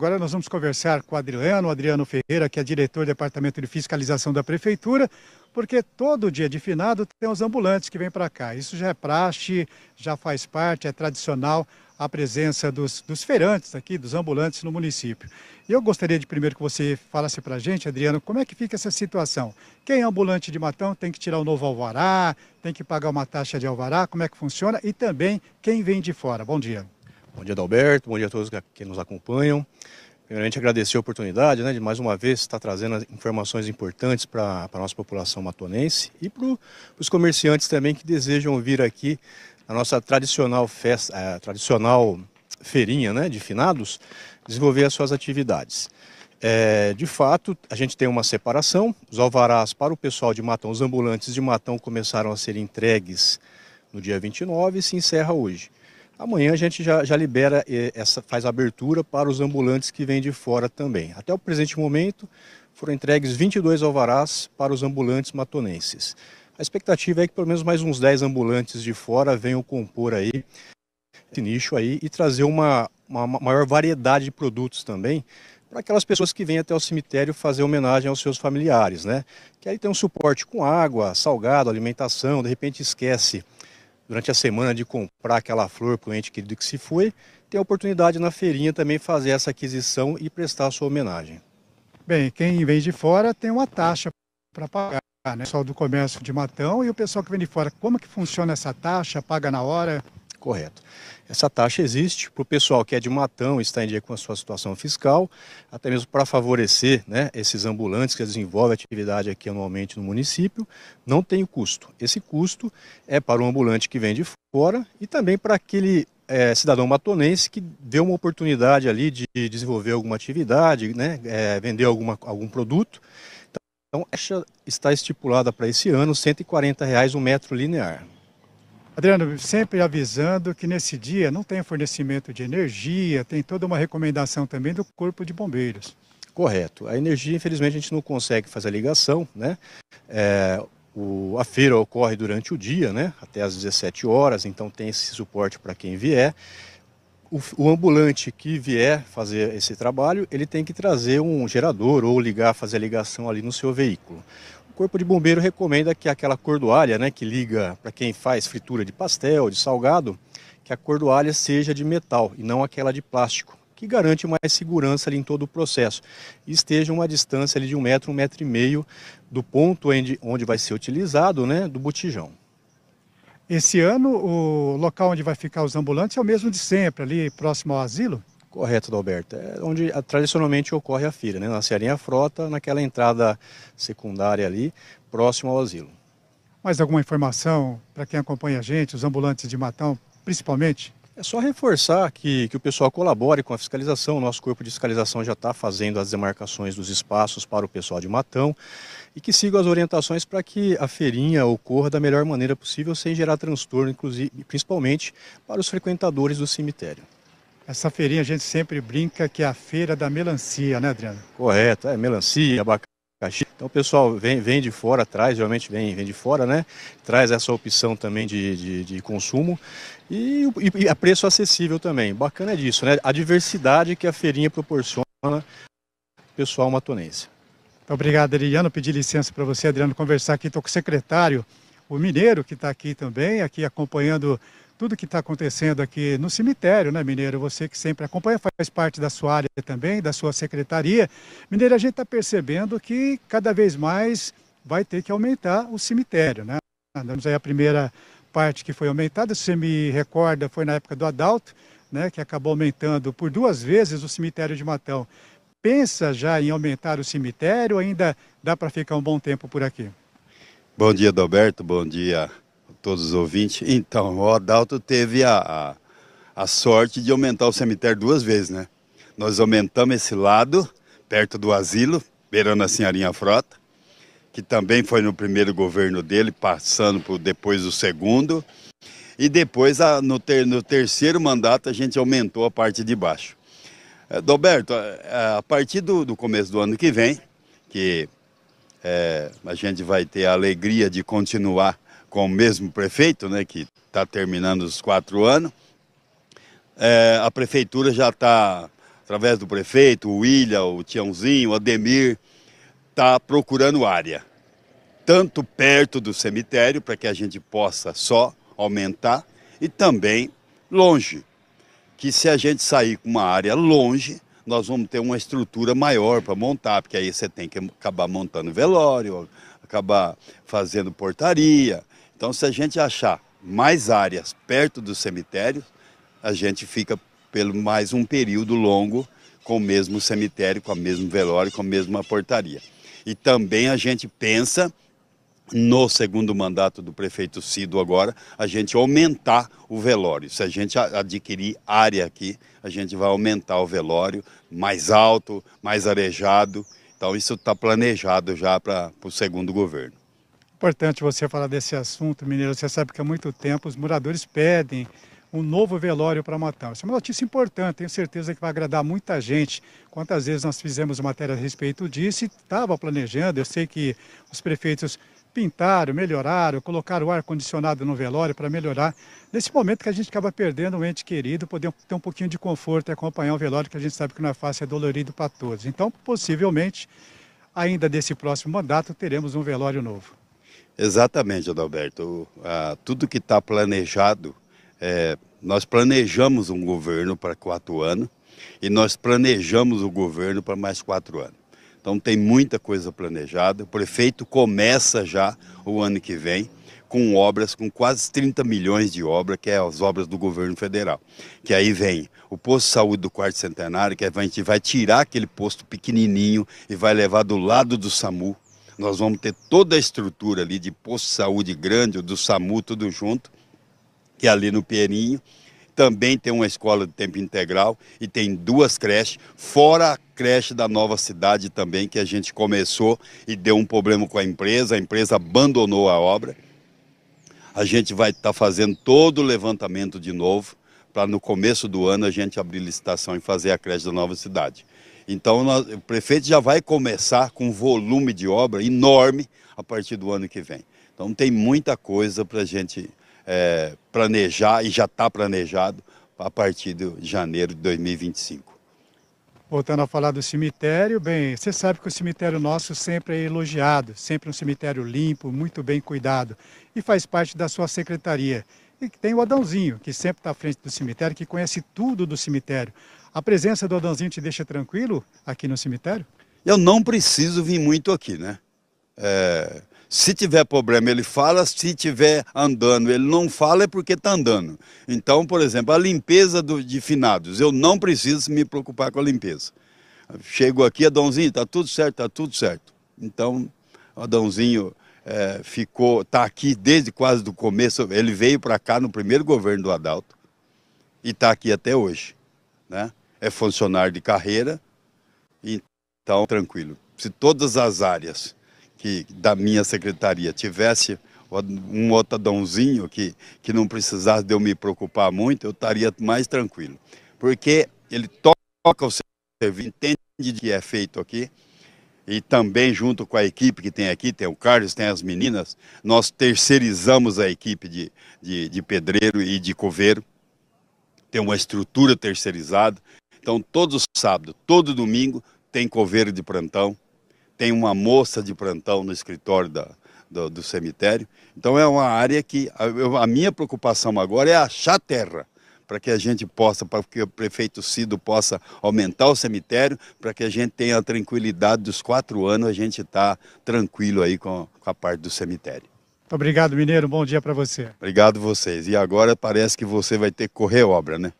Agora nós vamos conversar com o Adriano, o Adriano Ferreira, que é diretor do Departamento de Fiscalização da Prefeitura, porque todo dia de finado tem os ambulantes que vêm para cá. Isso já é praxe, já faz parte, é tradicional a presença dos, dos feirantes aqui, dos ambulantes no município. E eu gostaria de primeiro que você falasse para a gente, Adriano, como é que fica essa situação? Quem é ambulante de matão tem que tirar o um novo alvará, tem que pagar uma taxa de alvará, como é que funciona? E também quem vem de fora. Bom dia. Bom dia, Dalberto. Bom dia a todos que nos acompanham. Primeiramente, agradecer a oportunidade né, de mais uma vez estar trazendo informações importantes para a nossa população matonense e para os comerciantes também que desejam vir aqui na nossa tradicional festa, a eh, tradicional feirinha né, de finados, desenvolver as suas atividades. É, de fato, a gente tem uma separação. Os alvarás para o pessoal de Matão, os ambulantes de Matão começaram a ser entregues no dia 29 e se encerra hoje. Amanhã a gente já, já libera, eh, essa, faz abertura para os ambulantes que vêm de fora também. Até o presente momento, foram entregues 22 alvarás para os ambulantes matonenses. A expectativa é que pelo menos mais uns 10 ambulantes de fora venham compor aí esse nicho aí e trazer uma, uma maior variedade de produtos também para aquelas pessoas que vêm até o cemitério fazer homenagem aos seus familiares, né? Que aí tem um suporte com água, salgado, alimentação, de repente esquece durante a semana de comprar aquela flor para o ente querido que se foi, tem a oportunidade na feirinha também fazer essa aquisição e prestar a sua homenagem. Bem, quem vem de fora tem uma taxa para pagar, né? O pessoal do comércio de Matão e o pessoal que vem de fora. Como que funciona essa taxa? Paga na hora? Correto. Essa taxa existe para o pessoal que é de matão, está em dia com a sua situação fiscal, até mesmo para favorecer né, esses ambulantes que desenvolvem atividade aqui anualmente no município, não tem custo. Esse custo é para o ambulante que vem de fora e também para aquele é, cidadão matonense que vê uma oportunidade ali de desenvolver alguma atividade, né, é, vender alguma, algum produto. Então, essa está estipulada para esse ano R$ 140,00 um metro linear. Adriano, sempre avisando que nesse dia não tem fornecimento de energia, tem toda uma recomendação também do Corpo de Bombeiros. Correto. A energia, infelizmente, a gente não consegue fazer a ligação, né? É, o, a feira ocorre durante o dia, né? Até às 17 horas, então tem esse suporte para quem vier. O, o, ambulante que vier fazer esse trabalho, ele tem que trazer um gerador ou ligar, fazer a ligação ali no seu veículo. O Corpo de Bombeiro recomenda que aquela cordoalha, né, que liga para quem faz fritura de pastel, de salgado, que a cordoalha seja de metal e não aquela de plástico, que garante mais segurança ali em todo o processo. E esteja uma distância ali de um metro, um metro e meio do ponto onde, vai ser utilizado, né, do botijão. Esse ano, o local onde vai ficar os ambulantes é o mesmo de sempre, ali próximo ao asilo? Correto, Adalberto. É onde ah, tradicionalmente ocorre a feira, né? na Serinha Frota, naquela entrada secundária ali, próximo ao asilo. Mais alguma informação para quem acompanha a gente, os ambulantes de Matão, principalmente? É só reforçar que, que o pessoal colabore com a fiscalização. O nosso corpo de fiscalização já está fazendo as demarcações dos espaços para o pessoal de Matão e que siga as orientações para que a feirinha ocorra da melhor maneira possível, sem gerar transtorno, inclusive, principalmente para os frequentadores do cemitério. Essa feirinha a gente sempre brinca que é a feira da melancia, né, Adriano? Correto, é melancia, abacaxi. Então o pessoal vem, vem de fora, traz, realmente vem, vem de fora, né? Traz essa opção também de, de, de consumo e, e, a é preço acessível também. Bacana é disso, né? A diversidade que a feirinha proporciona ao pessoal matonense. Obrigado, Adriano. Pedir licença para você, Adriano, conversar aqui. Estou com o secretário, o Mineiro, que está aqui também, aqui acompanhando tudo que está acontecendo aqui no cemitério, né, Mineiro? Você que sempre acompanha, faz parte da sua área também, da sua secretaria. Mineiro, a gente está percebendo que cada vez mais vai ter que aumentar o cemitério, né? Andamos aí a primeira parte que foi aumentada, se você me recorda, foi na época do Adalto, né, que acabou aumentando por duas vezes o cemitério de Matão. Pensa já em aumentar o cemitério, ainda dá para ficar um bom tempo por aqui? Bom dia, Adalberto, bom dia todos os ouvintes. Então, o Adalto teve a, a, a sorte de aumentar o cemitério duas vezes, né? Nós aumentamos esse lado, perto do asilo, beirando a Senhorinha Frota, que também foi no primeiro governo dele, passando por depois do segundo. E depois, a, no, ter, no terceiro mandato, a gente aumentou a parte de baixo. É, Doberto, é, é, a partir do, do, começo do ano que vem, que é, a gente vai ter a alegria de continuar com o mesmo prefeito, né, que está terminando os quatro anos, é, a prefeitura já está, através do prefeito, o William, o Tiãozinho, o Ademir, está procurando área, tanto perto do cemitério, para que a gente possa só aumentar, e também longe, que se a gente sair com uma área longe, nós vamos ter uma estrutura maior para montar, porque aí você tem que acabar montando velório, acabar fazendo portaria, então, se a gente achar mais áreas perto dos cemitérios, a gente fica pelo mais um período longo com o mesmo cemitério, com o mesmo velório, com a mesma portaria. E também a gente pensa no segundo mandato do prefeito Cido agora, a gente aumentar o velório. Se a gente adquirir área aqui, a gente vai aumentar o velório mais alto, mais arejado. Então isso está planejado já para o segundo governo. Importante você falar desse assunto, Mineiro. Você sabe que há muito tempo os moradores pedem um novo velório para Matão. Isso é uma notícia importante, tenho certeza que vai agradar muita gente. Quantas vezes nós fizemos matéria a respeito disso e estava planejando, eu sei que os prefeitos pintaram, melhoraram, colocaram o ar-condicionado no velório para melhorar. Nesse momento que a gente acaba perdendo um ente querido, poder ter um pouquinho de conforto e acompanhar o velório que a gente sabe que não é fácil, é dolorido para todos. Então, possivelmente, ainda desse próximo mandato, teremos um velório novo. Exatamente, Adalberto. Ah, tudo que está planejado, é, nós planejamos um governo para quatro anos e nós planejamos o governo para mais quatro anos. Então tem muita coisa planejada. O prefeito começa já o ano que vem com obras, com quase 30 milhões de obras, que é as obras do governo federal. Que aí vem o posto de saúde do quarto centenário, que a gente vai tirar aquele posto pequenininho e vai levar do lado do SAMU, nós vamos ter toda a estrutura ali de posto de saúde grande, do SAMU, tudo junto, que é ali no Pierinho. Também tem uma escola de tempo integral e tem duas creches, fora a creche da nova cidade também, que a gente começou e deu um problema com a empresa, a empresa abandonou a obra. A gente vai estar tá fazendo todo o levantamento de novo, para no começo do ano a gente abrir licitação e fazer a creche da nova cidade. Então, nós, o prefeito já vai começar com um volume de obra enorme a partir do ano que vem. Então, tem muita coisa para a gente é, planejar e já está planejado a partir de janeiro de 2025. Voltando a falar do cemitério, bem, você sabe que o cemitério nosso sempre é elogiado, sempre um cemitério limpo, muito bem cuidado, e faz parte da sua secretaria. E tem o Adãozinho, que sempre está à frente do cemitério, que conhece tudo do cemitério. A presença do Adãozinho te deixa tranquilo aqui no cemitério? Eu não preciso vir muito aqui, né? É, se tiver problema, ele fala. Se tiver andando, ele não fala, é porque está andando. Então, por exemplo, a limpeza do, de finados. Eu não preciso me preocupar com a limpeza. Chego aqui, Adãozinho, está tudo certo, está tudo certo. Então, Adãozinho é, ficou, está aqui desde quase do começo. Ele veio para cá no primeiro governo do Adalto e está aqui até hoje, né? é funcionário de carreira, então tranquilo. Se todas as áreas que da minha secretaria tivesse um otadãozinho que, que não precisasse de eu me preocupar muito, eu estaria mais tranquilo. Porque ele toca o serviço, entende o que é feito aqui, e também junto com a equipe que tem aqui, tem o Carlos, tem as meninas, nós terceirizamos a equipe de, de, de pedreiro e de coveiro, tem uma estrutura terceirizada, então, todo sábado, todo domingo, tem coveiro de plantão, tem uma moça de plantão no escritório da, do, do, cemitério. Então, é uma área que a, a minha preocupação agora é achar terra para que a gente possa, para que o prefeito Cido possa aumentar o cemitério, para que a gente tenha a tranquilidade dos quatro anos, a gente está tranquilo aí com, com a parte do cemitério. Obrigado, Mineiro. Bom dia para você. Obrigado vocês. E agora parece que você vai ter que correr obra, né?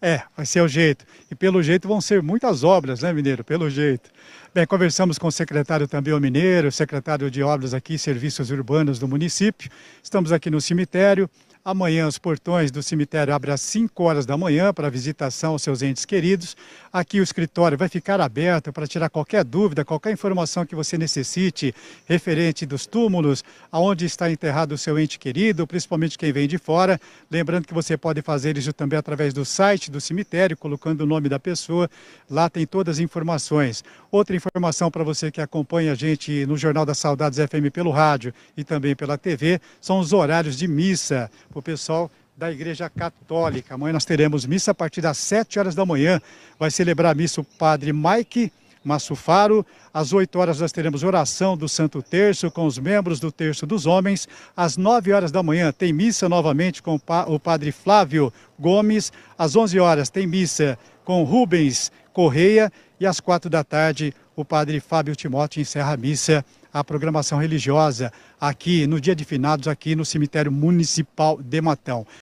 É, vai ser o jeito. E pelo jeito vão ser muitas obras, né, Mineiro? Pelo jeito. Bem, conversamos com o secretário também, o Mineiro, secretário de obras aqui, serviços urbanos do município. Estamos aqui no cemitério, Amanhã, os portões do cemitério abrem às 5 horas da manhã para visitação aos seus entes queridos. Aqui o escritório vai ficar aberto para tirar qualquer dúvida, qualquer informação que você necessite referente dos túmulos, aonde está enterrado o seu ente querido, principalmente quem vem de fora. Lembrando que você pode fazer isso também através do site do cemitério, colocando o nome da pessoa. Lá tem todas as informações. Outra informação para você que acompanha a gente no Jornal das Saudades FM pelo rádio e também pela TV são os horários de missa o pessoal da Igreja Católica. Amanhã nós teremos missa a partir das 7 horas da manhã. Vai celebrar a missa o padre Mike Massufaro. Às 8 horas nós teremos oração do Santo Terço com os membros do Terço dos Homens. Às 9 horas da manhã tem missa novamente com o padre Flávio Gomes. Às 11 horas tem missa com Rubens Correia. E às 4 da tarde o padre Fábio Timóteo encerra a missa a programação religiosa aqui no Dia de Finados, aqui no Cemitério Municipal de Matão.